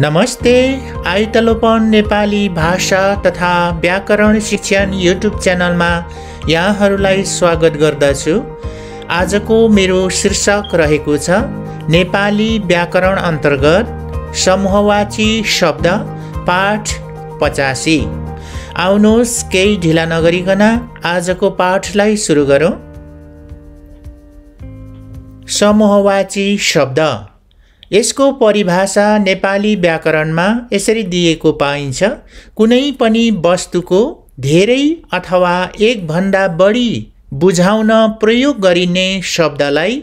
नमस्ते आइतलोपन नेपाली भाषा तथा व्याकरण शिक्षण युट्युब च्यानलमा यहाँहरूलाई स्वागत गर्दछु आजको मेरो शीर्षक रहेको छ नेपाली व्याकरण अन्तर्गत समूहवाची शब्द पाठ पचासी आउनुहोस् केही ढिला नगरिकन आजको पाठलाई सुरु गरौँ समूहवाची शब्द यसको परिभाषा नेपाली व्याकरणमा यसरी दिएको पाइन्छ कुनै पनि वस्तुको धेरै अथवा एकभन्दा बढी बुझाउन प्रयोग गरिने शब्दलाई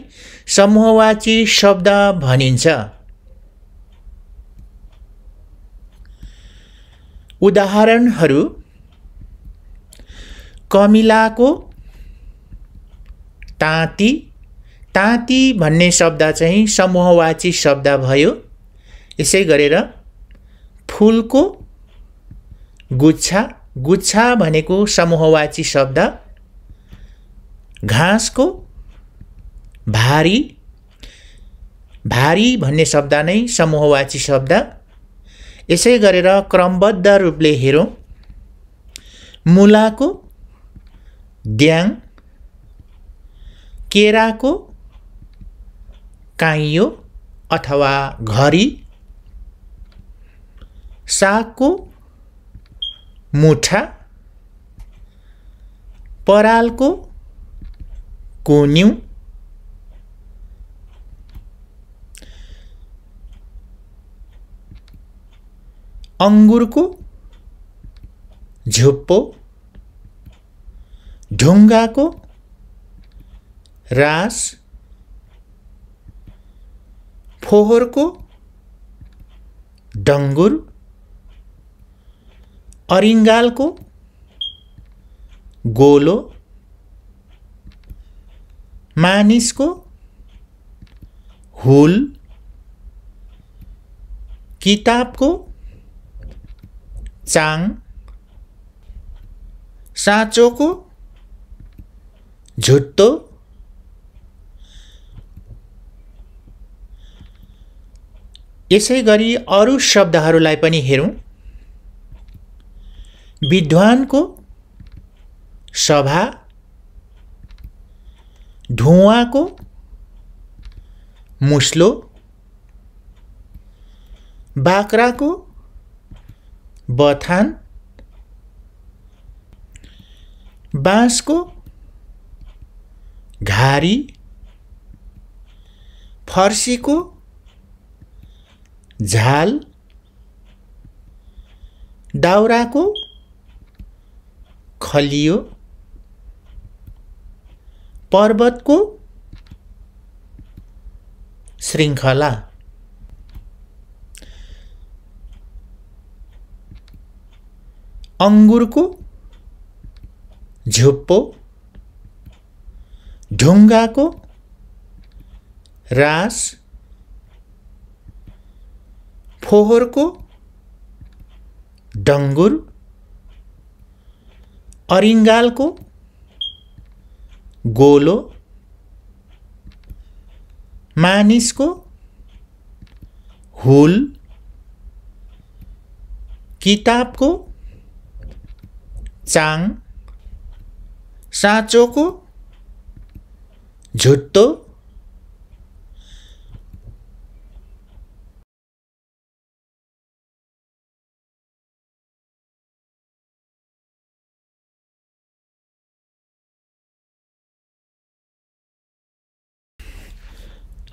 समूहवाची शब्द भनिन्छ उदाहरणहरू कमिलाको ताती, ताती भन्ने शब्द चाहिँ समूहवाची शब्द भयो यसै गरेर फुलको गुच्छा गुच्छा भनेको समूहवाची शब्द घाँसको भारी भारी भन्ने शब्द नै समूहवाची शब्द यसै गरेर क्रमबद्ध रूपले हेरौँ मुलाको ड्याङ केराको काइयो अथवा घरी सागको मुठा परालको कोन्यु अङ्गुरको झुप्पो ढुङ्गाको रास फोहोरको डङ्गुर अरिङ्गालको गोलो मानिसको हुल किताबको चाङ साँचोको झुट्टो यसै गरी अरू शब्दहरूलाई पनि हेरौँ विद्वानको सभा धुवाको मुस्लो बाख्राको बथान बाँसको घारी फर्सीको झाल दाउराको खलियो पर्वतको श्रृङ्खला अङ्गुरको झुप्पो ढुङ्गाको रास फोहोरको डङ्गुर अरिङ्गालको गोलो मानिसको हुल किताबको चाङ साँचोको झुट्टो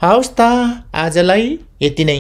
हवस् त आजलाई यति नै